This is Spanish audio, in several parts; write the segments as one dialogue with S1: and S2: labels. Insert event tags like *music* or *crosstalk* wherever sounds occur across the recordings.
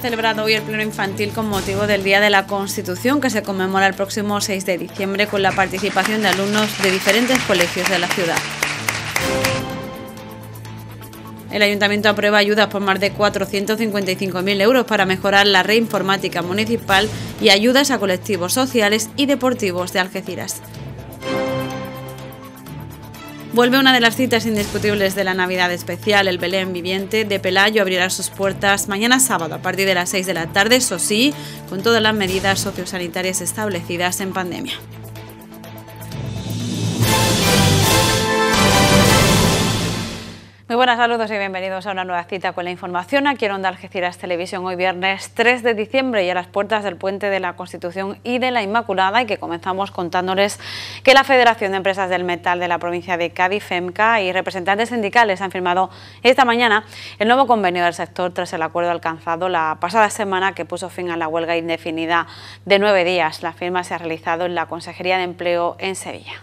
S1: celebrado hoy el Pleno Infantil con motivo del Día de la Constitución, que se conmemora el próximo 6 de diciembre con la participación de alumnos de diferentes colegios de la ciudad. El Ayuntamiento aprueba ayudas por más de 455.000 euros para mejorar la red informática municipal y ayudas a colectivos sociales y deportivos de Algeciras. Vuelve una de las citas indiscutibles de la Navidad especial, el Belén Viviente de Pelayo abrirá sus puertas mañana sábado a partir de las 6 de la tarde, eso sí, con todas las medidas sociosanitarias establecidas en pandemia. Muy buenas, saludos y bienvenidos a una nueva cita con la información aquí en Onda Algeciras Televisión. Hoy viernes 3 de diciembre y a las puertas del Puente de la Constitución y de la Inmaculada y que comenzamos contándoles que la Federación de Empresas del Metal de la provincia de Cádiz, FEMCA y representantes sindicales han firmado esta mañana el nuevo convenio del sector tras el acuerdo alcanzado la pasada semana que puso fin a la huelga indefinida de nueve días. La firma se ha realizado en la Consejería de Empleo en Sevilla.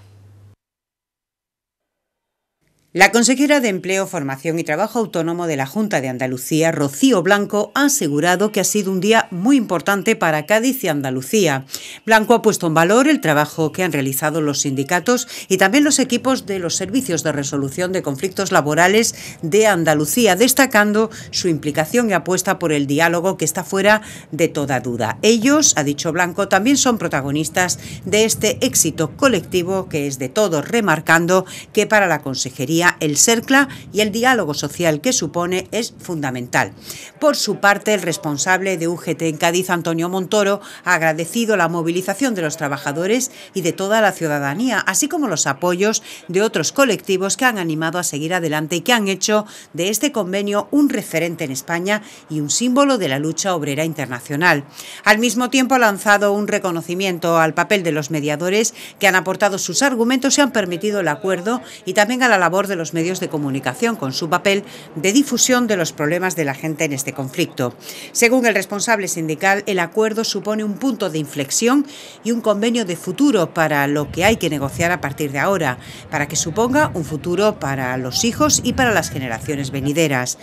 S2: La consejera de Empleo, Formación y Trabajo Autónomo de la Junta de Andalucía, Rocío Blanco, ha asegurado que ha sido un día muy importante para Cádiz y Andalucía. Blanco ha puesto en valor el trabajo que han realizado los sindicatos y también los equipos de los servicios de resolución de conflictos laborales de Andalucía, destacando su implicación y apuesta por el diálogo que está fuera de toda duda. Ellos, ha dicho Blanco, también son protagonistas de este éxito colectivo que es de todos, remarcando que para la consejería el CERCLA y el diálogo social que supone es fundamental. Por su parte, el responsable de UGT en Cádiz, Antonio Montoro, ha agradecido la movilización de los trabajadores y de toda la ciudadanía, así como los apoyos de otros colectivos que han animado a seguir adelante y que han hecho de este convenio un referente en España y un símbolo de la lucha obrera internacional. Al mismo tiempo ha lanzado un reconocimiento al papel de los mediadores que han aportado sus argumentos y han permitido el acuerdo y también a la labor de los medios de comunicación con su papel de difusión de los problemas de la gente en este conflicto. Según el responsable sindical, el acuerdo supone un punto de inflexión y un convenio de futuro para lo que hay que negociar a partir de ahora, para que suponga un futuro para los hijos y para las generaciones venideras.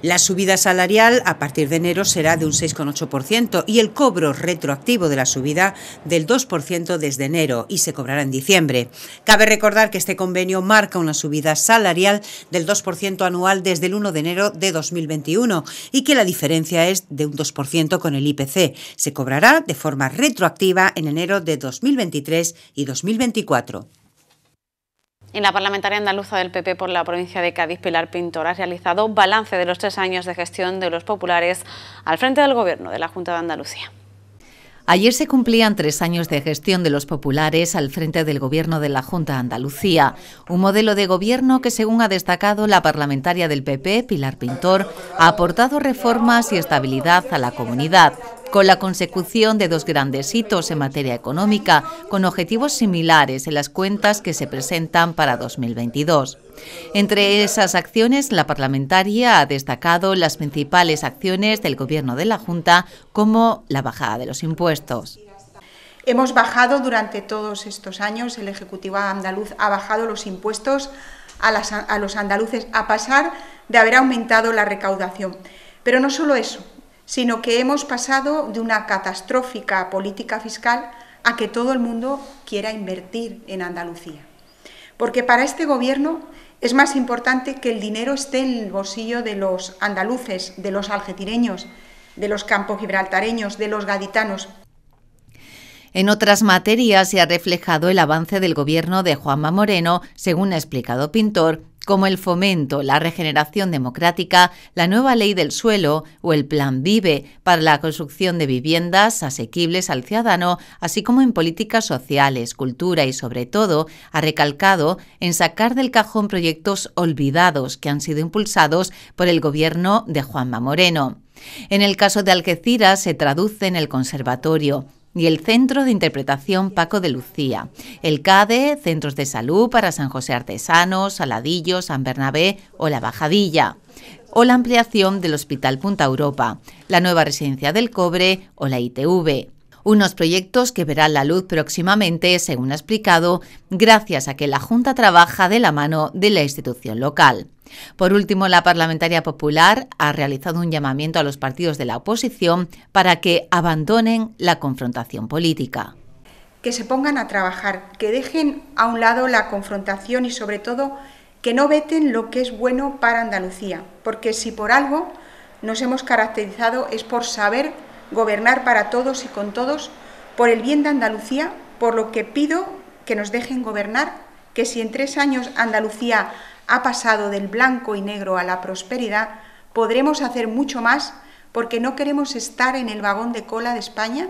S2: La subida salarial a partir de enero será de un 6,8% y el cobro retroactivo de la subida del 2% desde enero y se cobrará en diciembre. Cabe recordar que este convenio marca una subida salarial del 2% anual desde el 1 de enero de 2021 y que la diferencia es de un 2% con el IPC. Se cobrará de forma retroactiva en enero de 2023 y 2024.
S1: En la parlamentaria andaluza del PP por la provincia de Cádiz, Pilar Pintor, ha realizado balance de los tres años de gestión de los populares al frente del Gobierno de la Junta de Andalucía.
S3: Ayer se cumplían tres años de gestión de los populares al frente del Gobierno de la Junta de Andalucía, un modelo de gobierno que, según ha destacado la parlamentaria del PP, Pilar Pintor, ha aportado reformas y estabilidad a la comunidad, con la consecución de dos grandes hitos en materia económica, con objetivos similares en las cuentas que se presentan para 2022. Entre esas acciones, la parlamentaria ha destacado las principales acciones del Gobierno de la Junta, como la bajada de los impuestos.
S4: Hemos bajado durante todos estos años, el Ejecutivo andaluz ha bajado los impuestos a, los andaluces, a pasar de haber aumentado la recaudación. Pero no solo eso, sino que hemos pasado de una catastrófica política fiscal a que todo el mundo quiera invertir en Andalucía. Porque para este gobierno es más importante que el dinero esté en el bolsillo de los andaluces, de los algetireños, de los gibraltareños, de los gaditanos.
S3: En otras materias se ha reflejado el avance del gobierno de Juanma Moreno, según ha explicado Pintor, como el fomento, la regeneración democrática, la nueva ley del suelo o el Plan Vive para la construcción de viviendas asequibles al ciudadano, así como en políticas sociales, cultura y sobre todo ha recalcado en sacar del cajón proyectos olvidados que han sido impulsados por el gobierno de Juanma Moreno. En el caso de Algeciras se traduce en el Conservatorio, y el Centro de Interpretación Paco de Lucía, el CADE, Centros de Salud para San José Artesano, Saladillo, San Bernabé o La Bajadilla o la ampliación del Hospital Punta Europa, la nueva residencia del cobre o la ITV unos proyectos que verán la luz próximamente, según ha explicado, gracias a que la Junta trabaja de la mano de la institución local. Por último, la parlamentaria popular ha realizado un llamamiento a los partidos de la oposición para que abandonen la confrontación política.
S4: Que se pongan a trabajar, que dejen a un lado la confrontación y sobre todo que no veten lo que es bueno para Andalucía, porque si por algo nos hemos caracterizado es por saber gobernar para todos y con todos, por el bien de Andalucía, por lo que pido que nos dejen gobernar, que si en tres años Andalucía ha pasado del blanco y negro a la prosperidad, podremos hacer mucho más porque no queremos estar en el vagón de cola de España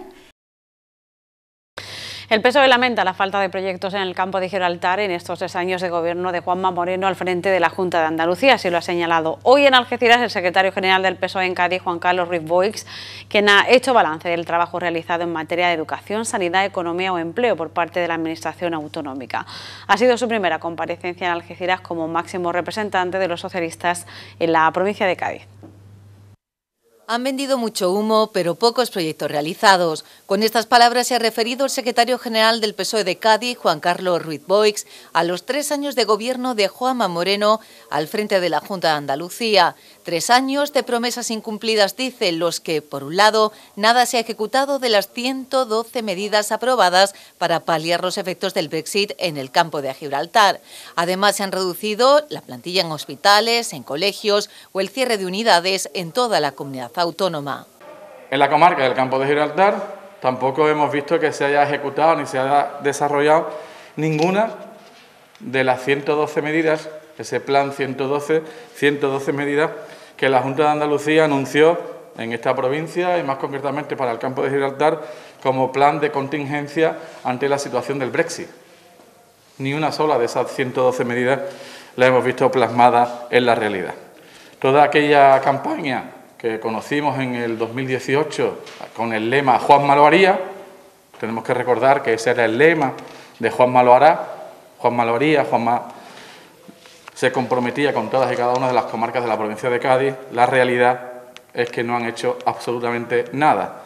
S1: el PSOE lamenta la falta de proyectos en el campo de Gibraltar en estos tres años de gobierno de Juanma Moreno al frente de la Junta de Andalucía, así lo ha señalado hoy en Algeciras el secretario general del PSOE en Cádiz, Juan Carlos Ruiz Boix, quien ha hecho balance del trabajo realizado en materia de educación, sanidad, economía o empleo por parte de la Administración Autonómica. Ha sido su primera comparecencia en Algeciras como máximo representante de los socialistas en la provincia de Cádiz.
S3: Han vendido mucho humo, pero pocos proyectos realizados. Con estas palabras se ha referido el secretario general del PSOE de Cádiz, Juan Carlos Ruiz Boix, a los tres años de gobierno de Juanma Moreno al frente de la Junta de Andalucía. Tres años de promesas incumplidas, dice, los que, por un lado, nada se ha ejecutado de las 112 medidas aprobadas para paliar los efectos del Brexit en el campo de Gibraltar. Además, se han reducido la plantilla en hospitales, en colegios o el cierre de unidades en toda la comunidad autónoma.
S4: En la comarca del campo de Gibraltar tampoco hemos visto que se haya ejecutado ni se haya desarrollado ninguna de las 112 medidas, ese plan 112, 112 medidas que la Junta de Andalucía anunció en esta provincia y más concretamente para el campo de Gibraltar como plan de contingencia ante la situación del Brexit. Ni una sola de esas 112 medidas la hemos visto plasmada en la realidad. Toda aquella campaña que conocimos en el 2018 con el lema Juan Maloaría, tenemos que recordar que ese era el lema de Juan Maloará, Juan Maloaría, Juan se comprometía con todas y cada una de las comarcas de la provincia de Cádiz, la realidad es que no han hecho absolutamente nada.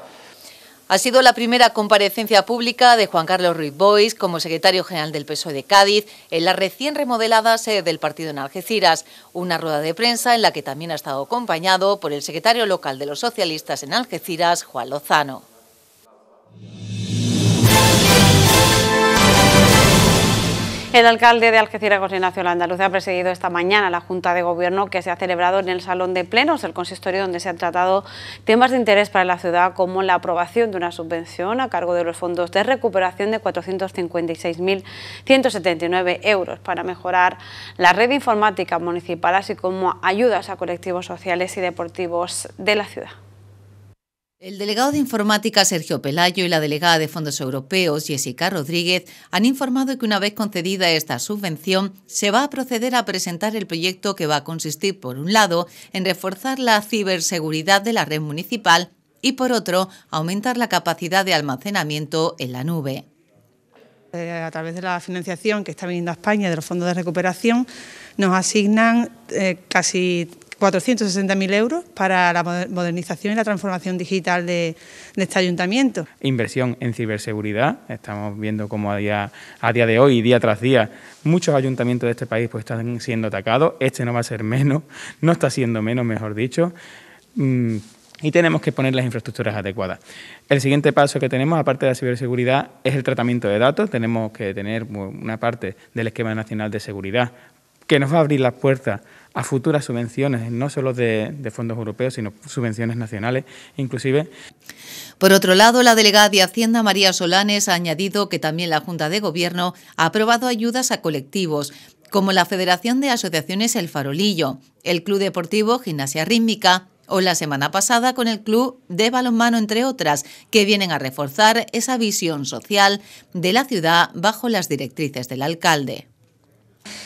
S3: Ha sido la primera comparecencia pública de Juan Carlos Ruiz Bois como secretario general del PSOE de Cádiz en la recién remodelada sede del partido en Algeciras, una rueda de prensa en la que también ha estado acompañado por el secretario local de los socialistas en Algeciras, Juan Lozano.
S1: El alcalde de Algeciras, José Ignacio Andalucía ha presidido esta mañana la Junta de Gobierno que se ha celebrado en el Salón de Plenos del Consistorio, donde se han tratado temas de interés para la ciudad, como la aprobación de una subvención a cargo de los fondos de recuperación de 456.179 euros para mejorar la red informática municipal, así como ayudas a colectivos sociales y deportivos de la ciudad.
S3: El delegado de Informática Sergio Pelayo y la delegada de Fondos Europeos Jessica Rodríguez han informado que una vez concedida esta subvención se va a proceder a presentar el proyecto que va a consistir, por un lado, en reforzar la ciberseguridad de la red municipal y, por otro, aumentar la capacidad de almacenamiento
S1: en la nube. Eh, a través de la financiación que está viniendo a España de los fondos de recuperación, nos asignan eh, casi 460.000 euros para la modernización y la transformación digital de, este ayuntamiento.
S5: Inversión en ciberseguridad. Estamos viendo cómo a día, a día de hoy, día tras día, muchos ayuntamientos de este país pues, están siendo atacados. Este no va a ser menos, *laughs* no está siendo menos, mejor dicho. Mm, y tenemos que poner las infraestructuras adecuadas. El siguiente paso que tenemos, aparte de la ciberseguridad, es el tratamiento de datos. Tenemos que tener una parte del esquema nacional de seguridad que nos va a abrir las puertas a futuras subvenciones, no solo de, fondos europeos, sino subvenciones nacionales inclusive.
S3: Por otro lado, la delegada de Hacienda, María Solanes, ha añadido que también la Junta de Gobierno ha aprobado ayudas a colectivos, como la Federación de Asociaciones El Farolillo, el Club Deportivo Gimnasia Rítmica o la semana pasada con el Club de Balonmano, entre otras, que vienen a reforzar esa visión social de la ciudad bajo las directrices del alcalde.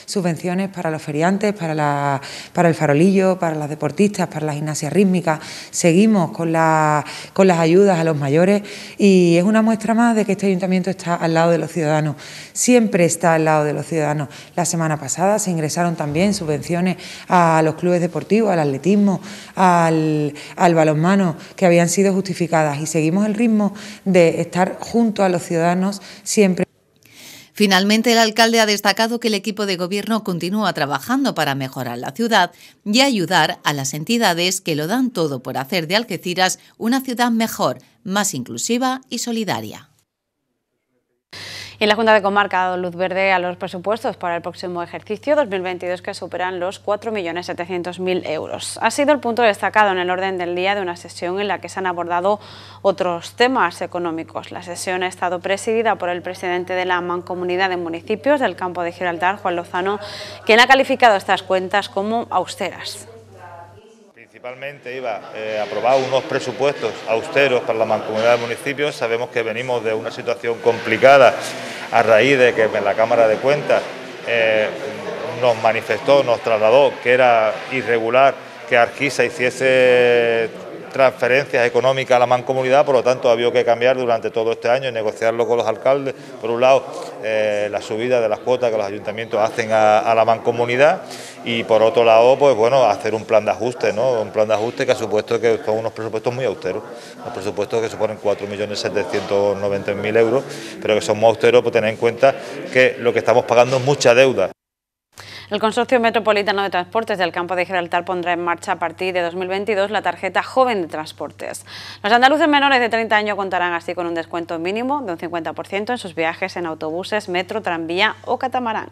S2: Subvenciones para los feriantes, para, el farolillo, para las deportistas, para las gimnasias rítmicas. Seguimos con, las ayudas a los mayores y es una muestra más de que este ayuntamiento está al lado de los ciudadanos. Siempre está al lado de los ciudadanos. La semana pasada se ingresaron también subvenciones a los clubes deportivos, al atletismo, al,
S3: al balonmano, que habían sido justificadas y seguimos el ritmo de estar junto a los ciudadanos siempre. Finalmente, el alcalde ha destacado que el equipo de gobierno continúa trabajando para mejorar la ciudad y ayudar a las entidades que lo dan todo por hacer de Algeciras una ciudad mejor, más inclusiva y solidaria.
S1: Y la Junta de Comarca ha dado luz verde a los presupuestos para el próximo ejercicio 2022 que superan los 4.700.000 euros. Ha sido el punto destacado en el orden del día de una sesión en la que se han abordado otros temas económicos. La sesión ha estado presidida por el presidente de la Mancomunidad de Municipios del Campo de Gibraltar, Juan Lozano, quien ha calificado estas cuentas como austeras.
S6: Principalmente iba eh, a aprobar unos presupuestos austeros para la mancomunidad de municipios. Sabemos que venimos de una situación complicada a raíz de que la Cámara de Cuentas eh, nos manifestó, nos trasladó que era irregular que Argisa hiciese transferencias económicas a la mancomunidad, por lo tanto ha habido que cambiar durante todo este año y negociarlo con los alcaldes. Por un lado, eh, la subida de las cuotas que los ayuntamientos hacen a, la mancomunidad y por otro lado, pues bueno, hacer un plan de ajuste, ¿no? Un plan de ajuste que ha supuesto que son unos presupuestos muy austeros, unos presupuestos que suponen 4.790.000 euros, pero que son muy austeros por pues, tener en cuenta que lo que estamos pagando es mucha deuda.
S1: El Consorcio Metropolitano de Transportes del Campo de Gibraltar pondrá en marcha a partir de 2022 la tarjeta Joven de Transportes. Los andaluces menores de 30 años contarán así con un descuento mínimo de un 50% en sus viajes en autobuses, metro, tranvía o catamarán.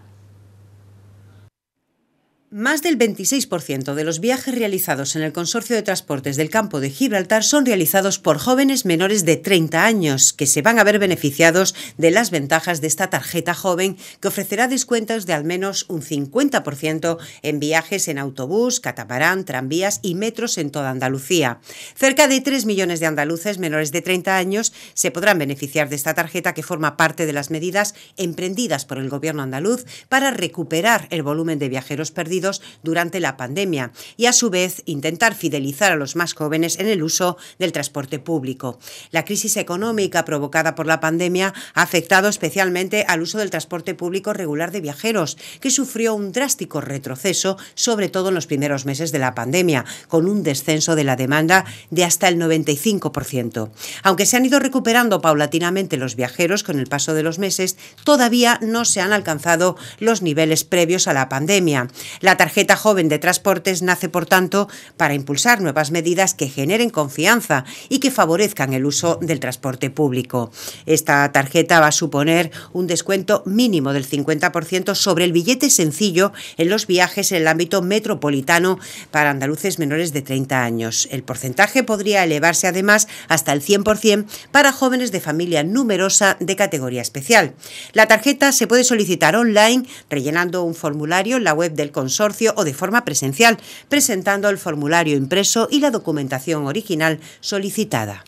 S2: Más del 26% de los viajes realizados en el Consorcio de Transportes del Campo de Gibraltar son realizados por jóvenes menores de 30 años, que se van a ver beneficiados de las ventajas de esta tarjeta joven, que ofrecerá descuentos de al menos un 50% en viajes en autobús, catamarán, tranvías y metros en toda Andalucía. Cerca de 3 millones de andaluces menores de 30 años se podrán beneficiar de esta tarjeta que forma parte de las medidas emprendidas por el Gobierno andaluz para recuperar el volumen de viajeros perdidos durante la pandemia y, a su vez, intentar fidelizar a los más jóvenes en el uso del transporte público. La crisis económica provocada por la pandemia ha afectado especialmente al uso del transporte público regular de viajeros, que sufrió un drástico retroceso, sobre todo en los primeros meses de la pandemia, con un descenso de la demanda de hasta el 95%. Aunque se han ido recuperando paulatinamente los viajeros con el paso de los meses, todavía no se han alcanzado los niveles previos a la pandemia. La la tarjeta joven de transportes nace, por tanto, para impulsar nuevas medidas que generen confianza y que favorezcan el uso del transporte público. Esta tarjeta va a suponer un descuento mínimo del 50% sobre el billete sencillo en los viajes en el ámbito metropolitano para andaluces menores de 30 años. El porcentaje podría elevarse además hasta el 100% para jóvenes de familia numerosa de categoría especial. La tarjeta se puede solicitar online rellenando un formulario en la web del consorcio o de forma presencial, presentando el formulario impreso y la documentación original solicitada.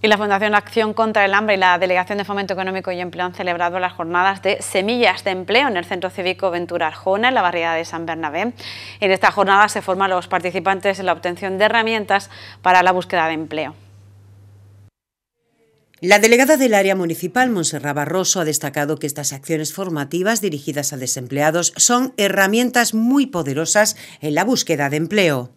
S1: Y la Fundación Acción contra el Hambre y la Delegación de Fomento Económico y Empleo han celebrado las jornadas de Semillas de Empleo en el Centro Cívico Ventura Arjona, en la barriada de San Bernabé. En esta jornada se forman los participantes en la obtención de herramientas para la búsqueda de empleo.
S2: La delegada del área municipal, Monserrat Barroso, ha destacado que estas acciones formativas dirigidas a desempleados son herramientas muy poderosas en la búsqueda de empleo.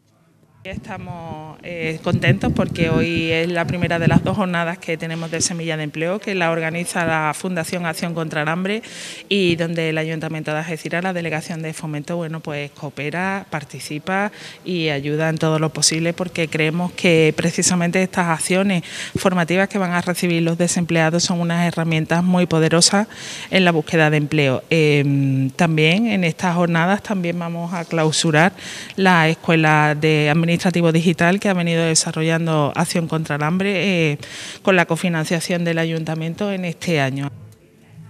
S3: Estamos eh, contentos porque hoy es la primera de las dos jornadas que tenemos de Semilla de Empleo, que la organiza la Fundación Acción contra el Hambre y donde el Ayuntamiento de Algeciras, la Delegación de Fomento, bueno, pues coopera, participa y ayuda en todo lo posible porque creemos que precisamente estas acciones formativas que van a recibir los desempleados son unas herramientas muy poderosas en la búsqueda de empleo. Em, también en estas jornadas también vamos a clausurar la Escuela de Administración administrativo digital que ha venido desarrollando Acción contra el Hambre eh, con la cofinanciación del Ayuntamiento en este año.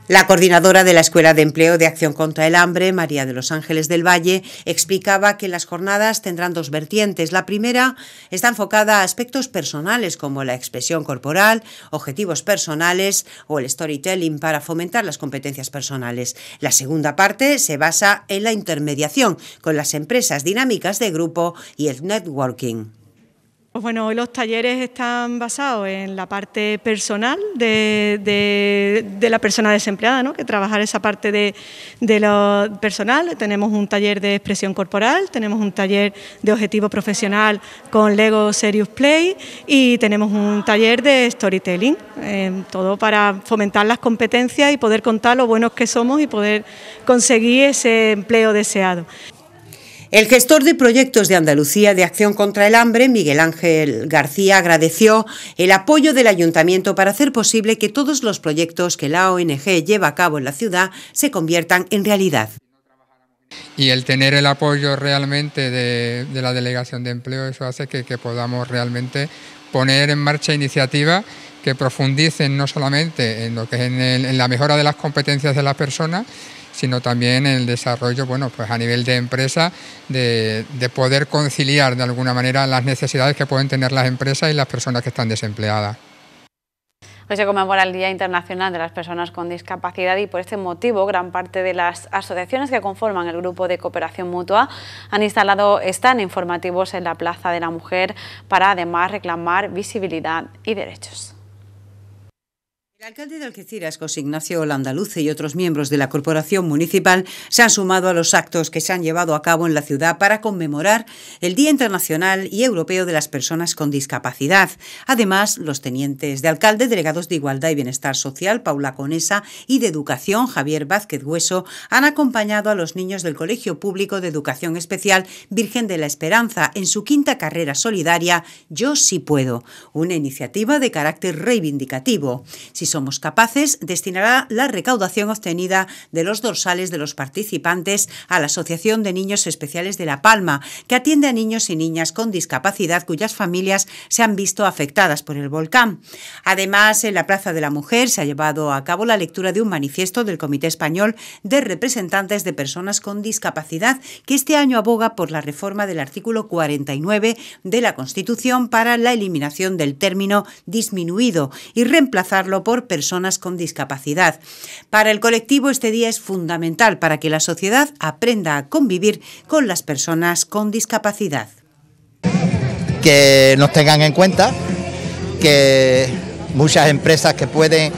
S2: La coordinadora de la Escuela de Empleo de Acción contra el Hambre, María de los Ángeles del Valle, explicaba que las jornadas tendrán dos vertientes. La primera está enfocada a aspectos personales como la expresión corporal, objetivos personales o el storytelling para fomentar las competencias personales. La segunda parte se basa en la intermediación con las empresas dinámicas de grupo y el networking.
S4: Pues bueno, hoy los talleres están basados en la parte personal de, la persona desempleada, que trabajar esa parte de, lo personal. Tenemos un taller de expresión corporal, tenemos un taller de objetivo profesional con Lego Serious Play y tenemos un taller de storytelling, eh, todo para fomentar las competencias y poder contar lo buenos que somos y poder conseguir
S2: ese empleo deseado. El gestor de proyectos de Andalucía de Acción contra el Hambre, Miguel Ángel García, agradeció el apoyo del ayuntamiento para hacer posible que todos los proyectos que la ONG lleva a cabo en la ciudad se conviertan en realidad.
S6: Y el tener el apoyo realmente de, la Delegación de Empleo, eso hace que, podamos realmente poner en marcha iniciativas que profundicen no solamente en, lo que es en la mejora de las competencias de las personas, sino también el desarrollo, pues a nivel de empresa, de, poder conciliar de alguna manera las necesidades que pueden tener las empresas y las personas que están desempleadas.
S1: Hoy pues se conmemora el Día Internacional de las Personas con Discapacidad y por este motivo gran parte de las asociaciones que conforman el Grupo de Cooperación Mutua han instalado están informativos en la Plaza de la Mujer para además reclamar visibilidad y derechos.
S2: El alcalde de Algeciras, José Ignacio Landaluce y otros miembros de la corporación municipal se han sumado a los actos que se han llevado a cabo en la ciudad para conmemorar el Día Internacional y Europeo de las Personas con Discapacidad. Además, los tenientes de alcalde, delegados de Igualdad y Bienestar Social, Paula Conesa, y de Educación, Javier Vázquez Hueso, han acompañado a los niños del Colegio Público de Educación Especial Virgen de la Esperanza en su quinta carrera solidaria Yo sí puedo, una iniciativa de carácter reivindicativo. Si somos capaces, destinará la recaudación obtenida de los dorsales de los participantes a la Asociación de Niños Especiales de La Palma, que atiende a niños y niñas con discapacidad cuyas familias se han visto afectadas por el volcán. Además, en la Plaza de la Mujer se ha llevado a cabo la lectura de un manifiesto del Comité Español de Representantes de Personas con Discapacidad, que este año aboga por la reforma del artículo 49 de la Constitución para la eliminación del término disminuido y reemplazarlo por personas con discapacidad. Para el colectivo este día es fundamental para que la sociedad aprenda a convivir con las personas con discapacidad.
S5: Que nos tengan en cuenta que muchas empresas que pueden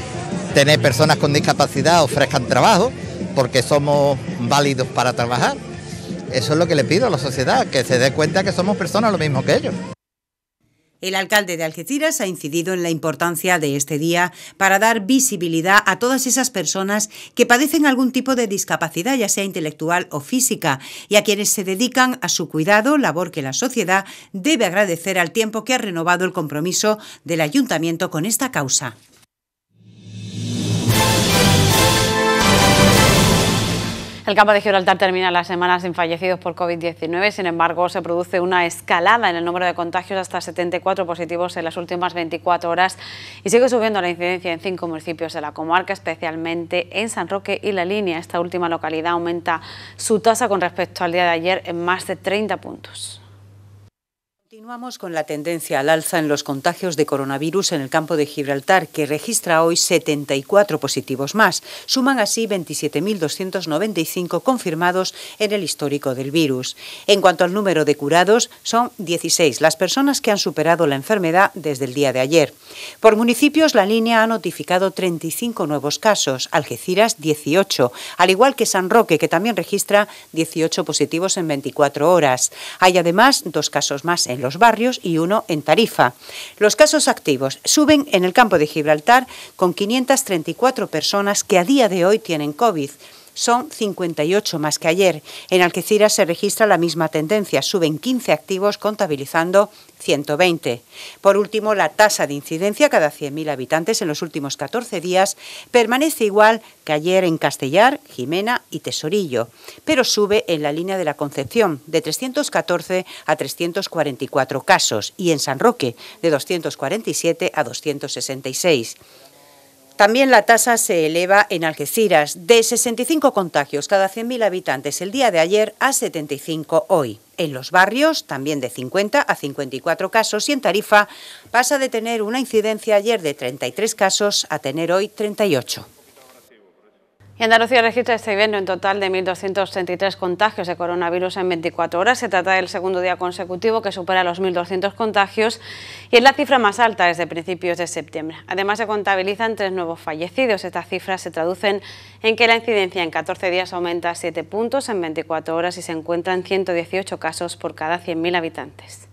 S5: tener personas con discapacidad ofrezcan trabajo porque somos válidos para trabajar. Eso es lo que le pido a la sociedad, que se dé cuenta que somos personas lo mismo que
S6: ellos.
S2: El alcalde de Algeciras ha incidido en la importancia de este día para dar visibilidad a todas esas personas que padecen algún tipo de discapacidad, ya sea intelectual o física, y a quienes se dedican a su cuidado, labor que la sociedad debe agradecer al tiempo que ha renovado el compromiso del ayuntamiento con esta causa.
S1: El campo de Gibraltar termina la semana sin fallecidos por COVID-19, sin embargo se produce una escalada en el número de contagios hasta 74 positivos en las últimas 24 horas y sigue subiendo la incidencia en cinco municipios de la comarca, especialmente en San Roque y La Línea. Esta última localidad aumenta su tasa con respecto al día de ayer en más de 30 puntos.
S2: Vamos con la tendencia al alza en los contagios de coronavirus en el campo de Gibraltar, que registra hoy 74 positivos más. Suman así 27.295 confirmados en el histórico del virus. En cuanto al número de curados, son 16 las personas que han superado la enfermedad desde el día de ayer. Por municipios, la línea ha notificado 35 nuevos casos, Algeciras 18, al igual que San Roque, que también registra 18 positivos en 24 horas. Hay además dos casos más en los barrios y uno en Tarifa. Los casos activos suben en el campo de Gibraltar con 534 personas que a día de hoy tienen COVID son 58 más que ayer. En Algeciras se registra la misma tendencia, suben 15 activos contabilizando 120. Por último, la tasa de incidencia cada 100.000 habitantes en los últimos 14 días permanece igual que ayer en Castellar, Jimena y Tesorillo, pero sube en la línea de la Concepción, de 314 a 344 casos, y en San Roque, de 247 a 266. También la tasa se eleva en Algeciras, de 65 contagios cada 100.000 habitantes el día de ayer a 75 hoy. En los barrios, también de 50 a 54 casos y en Tarifa pasa de tener una incidencia ayer de 33 casos a tener hoy 38.
S1: Y Andalucía registra este viernes un total de 1.233 contagios de coronavirus en 24 horas. Se trata del segundo día consecutivo que supera los 1.200 contagios y es la cifra más alta desde principios de septiembre. Además, se contabilizan tres nuevos fallecidos. Estas cifras se traducen en que la incidencia en 14 días aumenta 7 puntos en 24 horas y se encuentran 118 casos por cada 100.000 habitantes.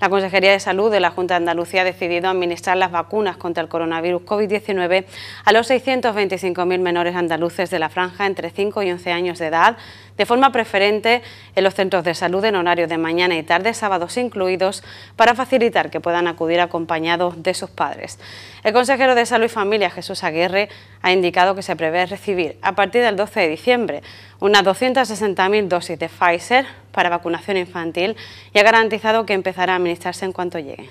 S1: La Consejería de Salud de la Junta de Andalucía ha decidido administrar las vacunas contra el coronavirus COVID-19 a los 625.000 menores andaluces de la franja entre 5 y 11 años de edad, de forma preferente en los centros de salud en horario de mañana y tarde, sábados incluidos, para facilitar que puedan acudir acompañados de sus padres. El consejero de Salud y Familia, Jesús Aguirre, ha indicado que se prevé recibir, a partir del 12 de diciembre, unas 260.000 dosis de Pfizer, para vacunación infantil y ha garantizado que empezará a administrarse en cuanto llegue.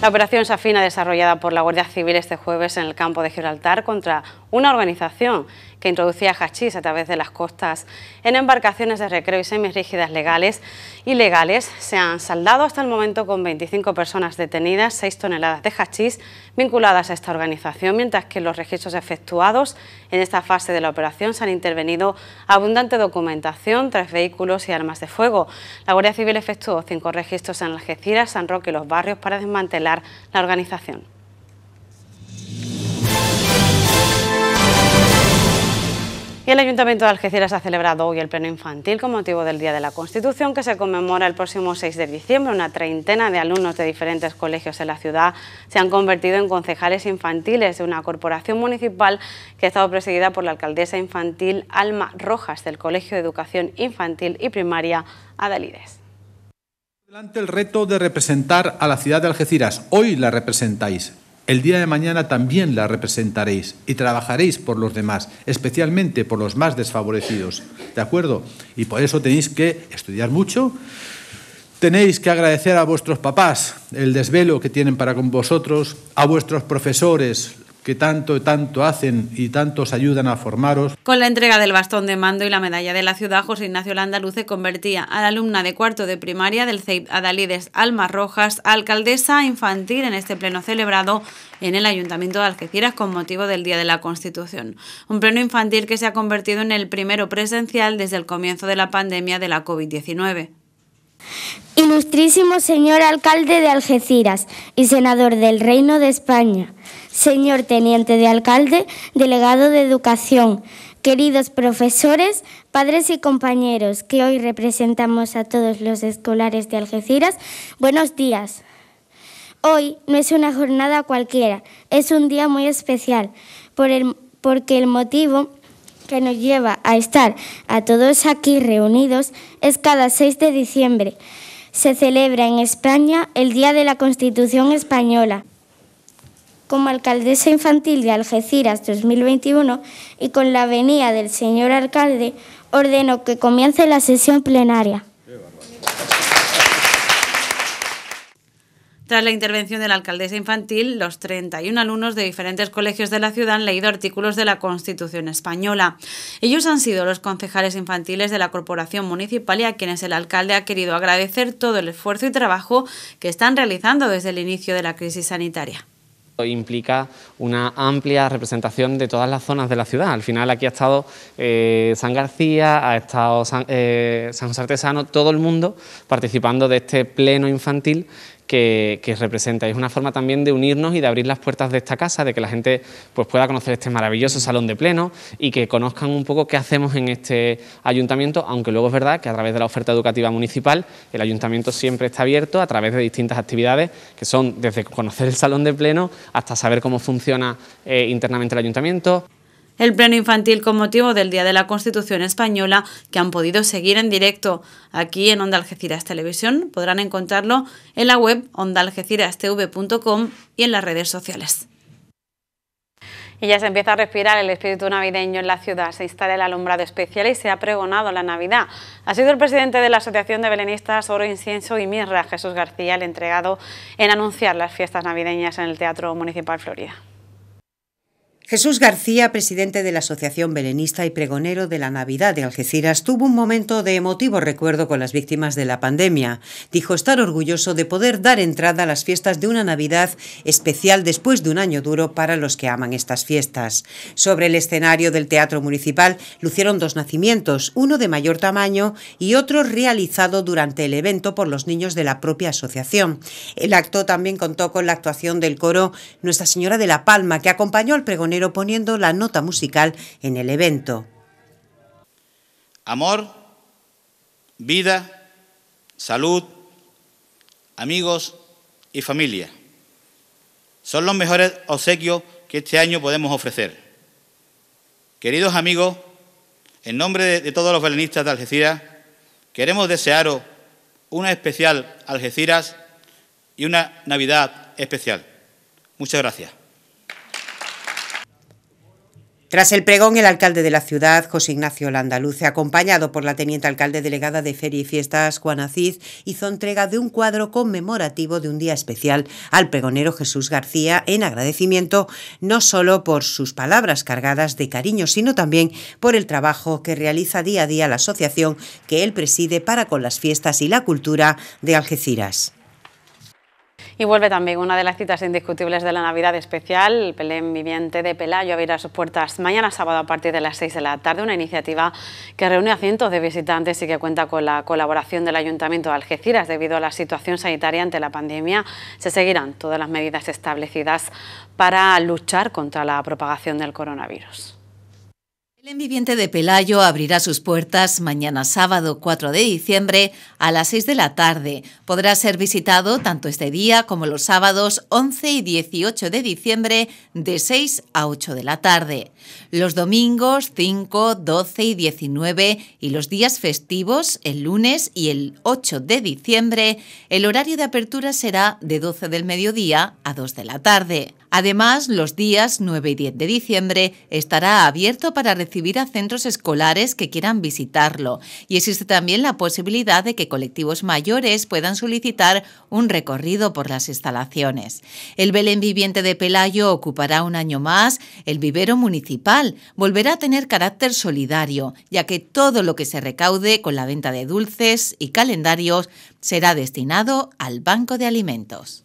S1: La operación Safina, desarrollada por la Guardia Civil este jueves en el campo de Gibraltar contra una organización que introducía hachís a través de las costas en embarcaciones de recreo y semirrígidas legales y se han saldado hasta el momento con 25 personas detenidas, 6 toneladas de hachís vinculadas a esta organización, mientras que los registros efectuados en esta fase de la operación se han intervenido abundante documentación, tres vehículos y armas de fuego. La Guardia Civil efectuó cinco registros en Algeciras, San Roque y los barrios para desmantelar la organización. Y el Ayuntamiento de Algeciras ha celebrado hoy el pleno infantil con motivo del Día de la Constitución que se conmemora el próximo 6 de diciembre. Una treintena de alumnos de diferentes colegios en la ciudad se han convertido en concejales infantiles de una corporación municipal que ha estado presidida por la alcaldesa infantil Alma Rojas del Colegio de Educación Infantil y Primaria Adalides.
S4: Delante el reto de representar a la ciudad de Algeciras. Hoy la representáis el día de mañana también la representaréis y trabajaréis por los demás, especialmente por los más desfavorecidos. ¿De acuerdo? Y por eso tenéis que estudiar mucho. Tenéis que agradecer a vuestros papás el desvelo que tienen para con vosotros, a vuestros profesores, que tanto, tanto hacen y tanto os ayudan a formaros.
S1: Con la entrega del bastón de mando y la medalla de la ciudad, José Ignacio Landaluce convertía a la alumna de cuarto de primaria del CEIP Adalides Almas Rojas, alcaldesa infantil en este pleno celebrado en el Ayuntamiento de Algeciras con motivo del Día de la Constitución. Un pleno infantil que se ha convertido en el primero presencial desde el comienzo de la pandemia de la COVID-19.
S2: Ilustrísimo señor alcalde de Algeciras y senador del Reino de España señor teniente de alcalde, delegado de educación, queridos profesores, padres y compañeros que hoy representamos a todos los escolares de Algeciras, buenos días. Hoy no es una jornada cualquiera, es un día muy especial porque el motivo que nos lleva a estar a todos aquí reunidos es cada 6 de diciembre. Se celebra en España el Día de la Constitución Española, como alcaldesa infantil de Algeciras 2021 y con la venida del señor alcalde, ordeno que comience la sesión plenaria.
S1: Tras la intervención de la alcaldesa infantil, los 31 alumnos de diferentes colegios de la ciudad han leído artículos de la Constitución española. Ellos han sido los concejales infantiles de la Corporación Municipal y a quienes el alcalde ha querido agradecer todo el esfuerzo y trabajo que están realizando desde el inicio de la crisis sanitaria
S5: implica una amplia representación de todas las zonas de la ciudad. Al final aquí ha estado eh, San García, ha estado eh, San José Artesano, todo el mundo participando de este pleno infantil que, representa. Es una forma también de unirnos y de abrir las puertas de esta casa, de que la gente pues, pueda conocer este maravilloso salón de pleno y que conozcan un poco qué hacemos en este ayuntamiento, aunque luego es verdad que a través de la oferta educativa municipal el ayuntamiento siempre está abierto a través de distintas actividades que son desde conocer el salón de pleno hasta saber cómo funciona eh, internamente el ayuntamiento
S1: el pleno infantil con motivo del Día de la Constitución Española que han podido seguir en directo aquí en Onda Algeciras Televisión. Podrán encontrarlo en la web ondaalgecirastv.com y en las redes sociales. Y ya se empieza a respirar el espíritu navideño en la ciudad. Se instala el alumbrado especial y se ha pregonado la Navidad. Ha sido el presidente de la Asociación de Belenistas Oro, Incienso y Mirra, Jesús García, el entregado en anunciar las fiestas navideñas en el Teatro Municipal Florida.
S2: Jesús García, presidente de la Asociación Belenista y Pregonero de la Navidad de Algeciras, tuvo un momento de emotivo recuerdo con las víctimas de la pandemia. Dijo estar orgulloso de poder dar entrada a las fiestas de una Navidad especial después de un año duro para los que aman estas fiestas. Sobre el escenario del Teatro Municipal lucieron dos nacimientos, uno de mayor tamaño y otro realizado durante el evento por los niños de la propia asociación. El acto también contó con la actuación del coro Nuestra Señora de la Palma, que acompañó al pregonero poniendo la nota musical en el evento.
S5: Amor, vida, salud, amigos y familia. Son los mejores obsequios que este año podemos ofrecer. Queridos amigos, en nombre de, todos los belenistas de Algeciras, queremos desearos una especial Algeciras y una Navidad especial. Muchas gracias.
S2: Tras el pregón, el alcalde de la ciudad, José Ignacio Landaluce, acompañado por la teniente alcalde delegada de Feria y Fiestas, Juan Aziz, hizo entrega de un cuadro conmemorativo de un día especial al pregonero Jesús García en agradecimiento no solo por sus palabras cargadas de cariño, sino también por el trabajo que realiza día a día la asociación que él preside para con las fiestas y la cultura de Algeciras.
S1: Y vuelve también una de las citas indiscutibles de la Navidad especial, el Pelén Viviente de Pelayo abrirá sus puertas mañana sábado a partir de las 6 de la tarde, una iniciativa que reúne a cientos de visitantes y que cuenta con la colaboración del Ayuntamiento de Algeciras debido a la situación sanitaria ante la pandemia. Se seguirán todas las medidas establecidas para luchar contra la propagación del coronavirus.
S3: El Enviviente de Pelayo abrirá sus puertas mañana sábado 4 de diciembre a las 6 de la tarde. Podrá ser visitado tanto este día como los sábados 11 y 18 de diciembre de 6 a 8 de la tarde. Los domingos 5, 12 y 19 y los días festivos el lunes y el 8 de diciembre el horario de apertura será de 12 del mediodía a 2 de la tarde. Además, los días 9 y 10 de diciembre estará abierto para recibir a centros escolares que quieran visitarlo y existe también la posibilidad de que colectivos mayores puedan solicitar un recorrido por las instalaciones. El Belén viviente de Pelayo ocupará un año más el vivero municipal. Volverá a tener carácter solidario, ya que todo lo que se recaude con la venta de dulces y calendarios será destinado al Banco de Alimentos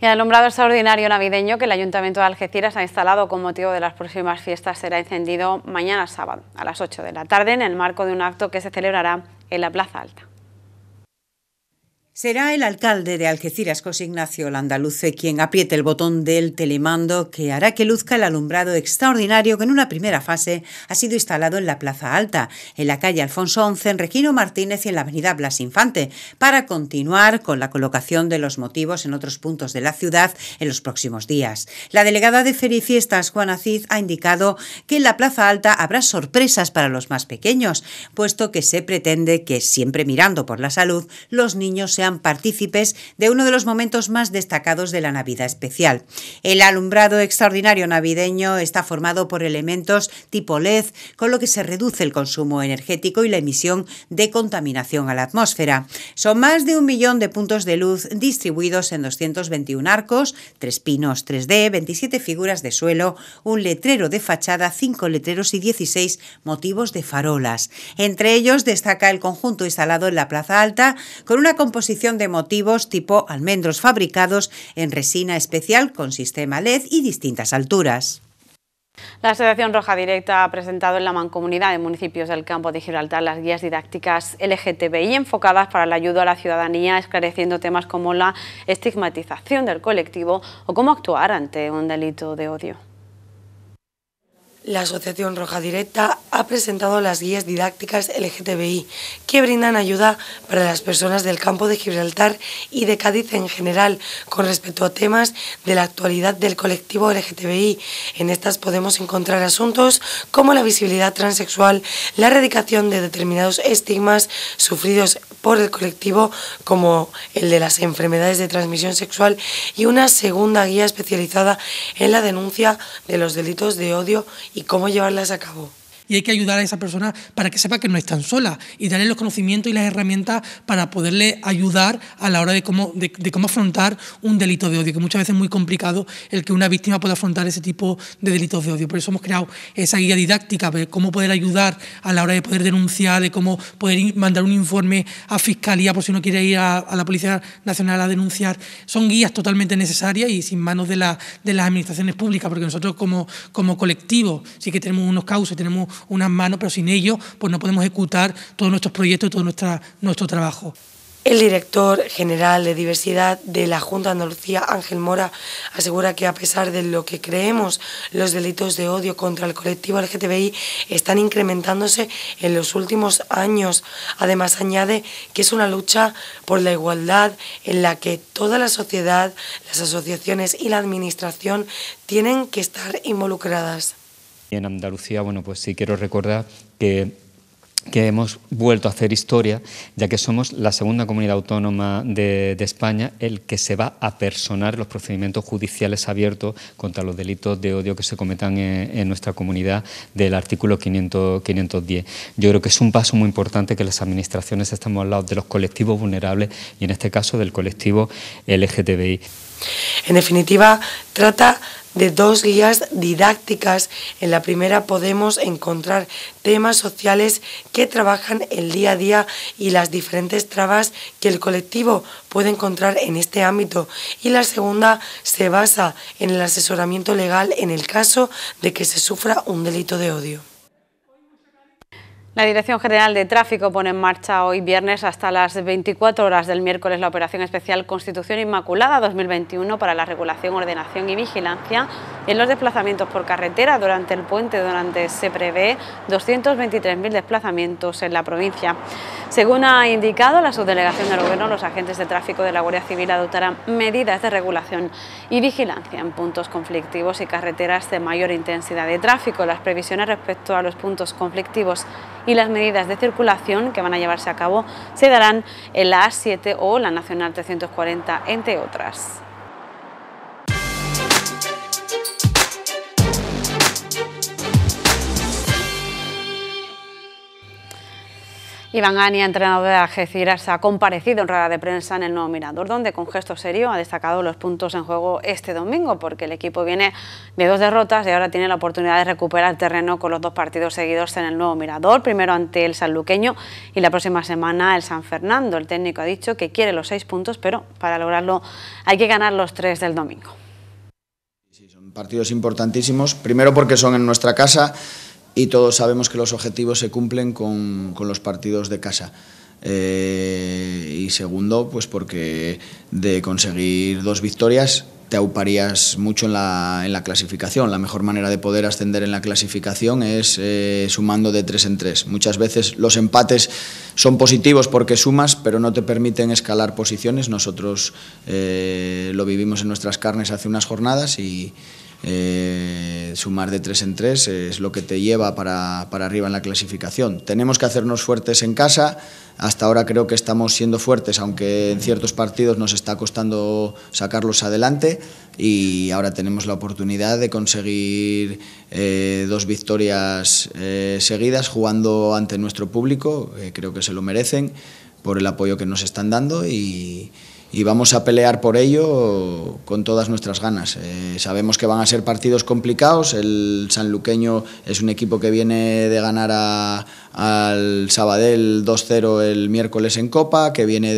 S1: el alumbrado extraordinario navideño que el Ayuntamiento de Algeciras ha instalado con motivo de las próximas fiestas será encendido mañana sábado a las 8 de la tarde en el marco de un acto que se celebrará en la Plaza Alta.
S2: Será el alcalde de Algeciras, José Ignacio Landaluce, quien apriete el botón del telemando que hará que luzca el alumbrado extraordinario que en una primera fase ha sido instalado en la Plaza Alta, en la calle Alfonso 11 en Regino Martínez y en la avenida Blas Infante, para continuar con la colocación de los motivos en otros puntos de la ciudad en los próximos días. La delegada de Ferifiestas, Juana Cid, ha indicado que en la Plaza Alta habrá sorpresas para los más pequeños, puesto que se pretende que, siempre mirando por la salud, los niños sean partícipes de uno de los momentos más destacados de la Navidad especial. El alumbrado extraordinario navideño está formado por elementos tipo LED, con lo que se reduce el consumo energético y la emisión de contaminación a la atmósfera. Son más de un millón de puntos de luz distribuidos en 221 arcos, tres pinos 3D, 27 figuras de suelo, un letrero de fachada, cinco letreros y 16 motivos de farolas. Entre ellos destaca el conjunto instalado en la Plaza Alta con una composición de motivos tipo almendros fabricados en resina especial con sistema LED y distintas alturas.
S1: La Asociación Roja Directa ha presentado en la Mancomunidad de Municipios del Campo de Gibraltar las guías didácticas LGTBI enfocadas para la ayuda a la ciudadanía, esclareciendo temas como la estigmatización del colectivo o cómo actuar ante un delito de odio.
S7: La Asociación Roja Directa ha presentado las guías didácticas LGTBI que brindan ayuda para las personas del campo de Gibraltar y de Cádiz en general con respecto a temas de la actualidad del colectivo LGTBI. En estas podemos encontrar asuntos como la visibilidad transexual, la erradicación de determinados estigmas sufridos por el colectivo como el de las enfermedades de transmisión sexual y una segunda guía especializada en la denuncia de los delitos de odio y y cómo llevarlas a cabo y hay que ayudar a esa persona para que sepa que no es tan sola y darle los conocimientos y las herramientas para poderle ayudar a la hora de cómo, de, cómo afrontar un delito de odio, que muchas veces es muy complicado el que una víctima pueda afrontar ese tipo de delitos de odio. Por eso hemos creado esa guía didáctica, de cómo poder ayudar a la hora de poder denunciar, de cómo poder mandar un informe a fiscalía por si uno quiere ir a, la Policía Nacional a denunciar. Son guías totalmente necesarias y sin manos de, de las administraciones públicas, porque nosotros como, como colectivo sí que tenemos unos cauces, tenemos unas manos, pero sin ello pues no podemos ejecutar todos nuestros proyectos y todo nuestra, nuestro trabajo. El director general de diversidad de la Junta de Andalucía, Ángel Mora, asegura que a pesar de lo que creemos, los delitos de odio contra el colectivo LGTBI están incrementándose en los últimos años. Además, añade que es una lucha por la igualdad en la que toda la sociedad, las asociaciones y la Administración tienen que estar involucradas.
S5: En Andalucía, bueno, pues sí quiero recordar que hemos vuelto a hacer historia, ya que somos la segunda comunidad autónoma
S3: de, España el que se va a personar los procedimientos judiciales abiertos contra
S6: los delitos de odio que se cometan en, nuestra comunidad del artículo 500, 510. Yo creo que es un paso muy importante que las administraciones estemos al lado de los colectivos vulnerables y en
S3: este
S5: caso del colectivo LGTBI.
S7: En definitiva, trata de dos guías didácticas. En la primera podemos encontrar temas sociales que trabajan el día a día y las diferentes trabas que el colectivo puede encontrar en este ámbito. Y la segunda se basa en el asesoramiento legal en el caso de que se sufra un delito de odio.
S1: La Dirección General de Tráfico pone en marcha hoy viernes hasta las 24 horas del miércoles la Operación Especial Constitución Inmaculada 2021 para la regulación, ordenación y vigilancia en los desplazamientos por carretera durante el puente durante se prevé 223.000 desplazamientos en la provincia. Según ha indicado la subdelegación del Gobierno, los agentes de tráfico de la Guardia Civil adoptarán medidas de regulación y vigilancia en puntos conflictivos y carreteras de mayor intensidad de tráfico. Las previsiones respecto a los puntos conflictivos y las medidas de circulación que van a llevarse a cabo se darán en la A7 o la Nacional 340, entre otras. Iván Gani, entrenador de Algeciras, ha comparecido en rueda de prensa en el nuevo Mirador, donde con gesto serio ha destacado los puntos en juego este domingo, porque el equipo viene de dos derrotas y ahora tiene la oportunidad de recuperar terreno con los dos partidos seguidos en el nuevo Mirador, primero ante el sanluqueño y la próxima semana el San Fernando. El técnico ha dicho que quiere los seis puntos, pero para lograrlo hay que ganar los tres del domingo.
S5: son partidos importantísimos, primero porque son en nuestra casa, y todos sabemos que los objetivos se cumplen con, los partidos de casa. Eh, y segundo, pues porque de conseguir dos victorias te auparías mucho en la, clasificación. La mejor manera de poder ascender en la clasificación es eh, sumando de tres en tres. Muchas veces los empates son positivos porque sumas, pero no te permiten escalar posiciones. Nosotros eh, lo vivimos en nuestras carnes hace unas jornadas y, eh, sumar de tres en tres es lo que te lleva para, arriba en la clasificación. Tenemos que hacernos fuertes en casa, hasta ahora creo que estamos siendo fuertes, aunque en ciertos partidos nos está costando sacarlos adelante y ahora tenemos la oportunidad de conseguir eh, dos victorias eh, seguidas jugando ante nuestro público, creo que se lo merecen por el apoyo que nos están dando y y vamos a pelear por ello con todas nuestras ganas. Eh, sabemos que van a ser partidos complicados, el sanluqueño es un equipo que viene de ganar a, al Sabadell 2-0 el miércoles en Copa, que viene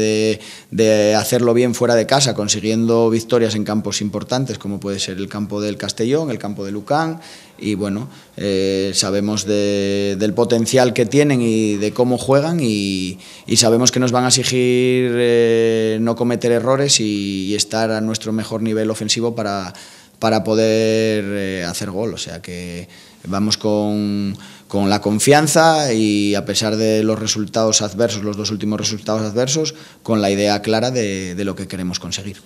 S5: de, hacerlo bien fuera de casa, consiguiendo victorias en campos importantes, como puede ser el campo del Castellón, el campo de Lucán, y bueno, eh, sabemos del potencial que tienen y de cómo juegan, y, sabemos que nos van a exigir eh, no cometer errores y, estar a nuestro mejor nivel ofensivo para para poder eh, hacer gol. O sea que vamos con, con la confianza y a pesar de los resultados adversos, los dos últimos resultados adversos, con la idea clara de, lo que queremos conseguir.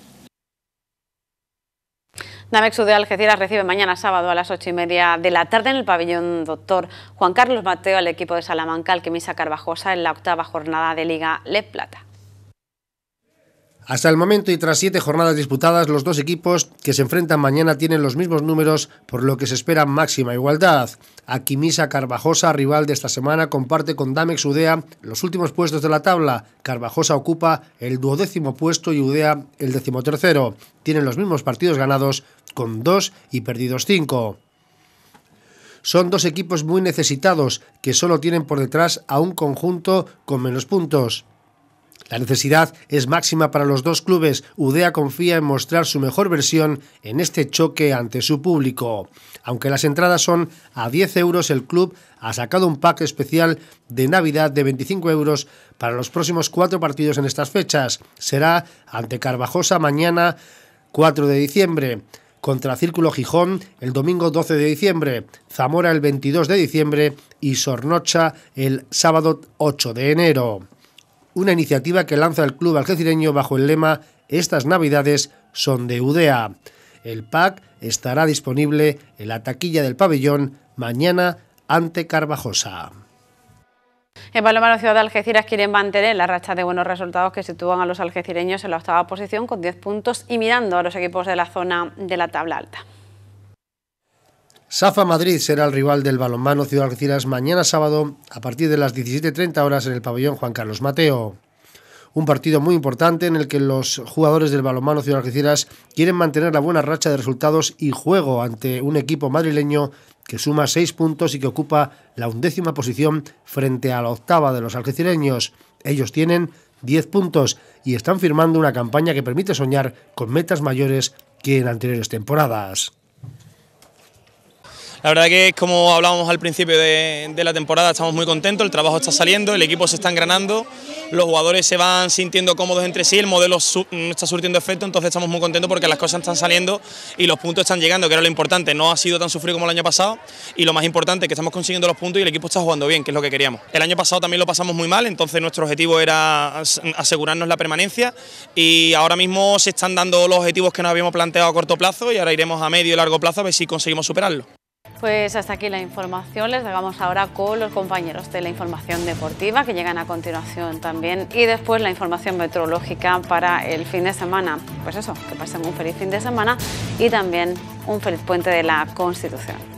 S1: Namex de Algeciras recibe mañana sábado a las ocho y media de la tarde en el pabellón doctor Juan Carlos Mateo al equipo de Salamanca, misa Carvajosa, en la octava jornada de Liga Le Plata.
S6: Hasta el momento y tras siete jornadas disputadas, los dos equipos que se enfrentan mañana tienen los mismos números, por lo que se espera máxima igualdad. Aquimisa Carvajosa, rival de esta semana, comparte con Damex Udea los últimos puestos de la tabla. Carvajosa ocupa el duodécimo puesto y Udea el decimotercero. Tienen los mismos partidos ganados con dos y perdidos cinco son dos equipos muy necesitados que solo tienen por detrás a un conjunto con menos puntos. La necesidad es máxima para los dos clubes. Udea confía en mostrar su mejor versión en este choque ante su público. Aunque las entradas son a 10 euros, el club ha sacado un pack especial de Navidad de 25 euros para los próximos cuatro partidos en estas fechas. Será ante Carvajosa mañana 4 de diciembre contra Círculo Gijón el domingo 12 de diciembre, Zamora el 22 de diciembre y Sornocha el sábado 8 de enero una iniciativa que lanza el club algecireño bajo el lema Estas Navidades son de UDEA. El pack estará disponible en la taquilla del pabellón mañana ante Carvajosa.
S1: En Palomar, la ciudad de Algeciras quiere mantener la racha de buenos resultados que sitúan a los algecireños en la octava posición con 10 puntos y mirando a los equipos de la zona de la tabla alta.
S6: Safa Madrid será el rival del balonmano Ciudad Algeciras mañana sábado a partir de las 17.30 horas en el pabellón Juan Carlos Mateo. Un partido muy importante en el que los jugadores del balonmano Ciudad Algeciras quieren mantener la buena racha de resultados y juego ante un equipo madrileño que suma seis puntos y que ocupa la undécima posición frente a la octava de los algecireños. Ellos tienen 10 puntos y están firmando una campaña que permite soñar con metas mayores que en anteriores temporadas.
S5: La verdad que como hablábamos al principio de, la temporada, estamos muy contentos, el trabajo está saliendo, el equipo se está engranando, los jugadores se van sintiendo cómodos entre sí, el modelo mm, está surtiendo efecto, entonces estamos muy contentos porque las cosas están saliendo y los puntos están llegando, que era lo importante, no ha sido tan sufrido como el año pasado y lo más importante es que estamos consiguiendo los puntos y el equipo está jugando bien, que es lo que queríamos. El año pasado también lo pasamos muy mal, entonces nuestro objetivo era asegurarnos la permanencia y ahora mismo se están dando los objetivos que nos habíamos planteado a corto plazo y ahora iremos a medio y largo plazo a ver si conseguimos superarlo.
S1: Pues hasta aquí la información, les dejamos ahora con los compañeros de la información deportiva que llegan a continuación también y después la información meteorológica para el fin de semana. Pues eso, que pasen un feliz fin de semana y también un feliz puente de la Constitución.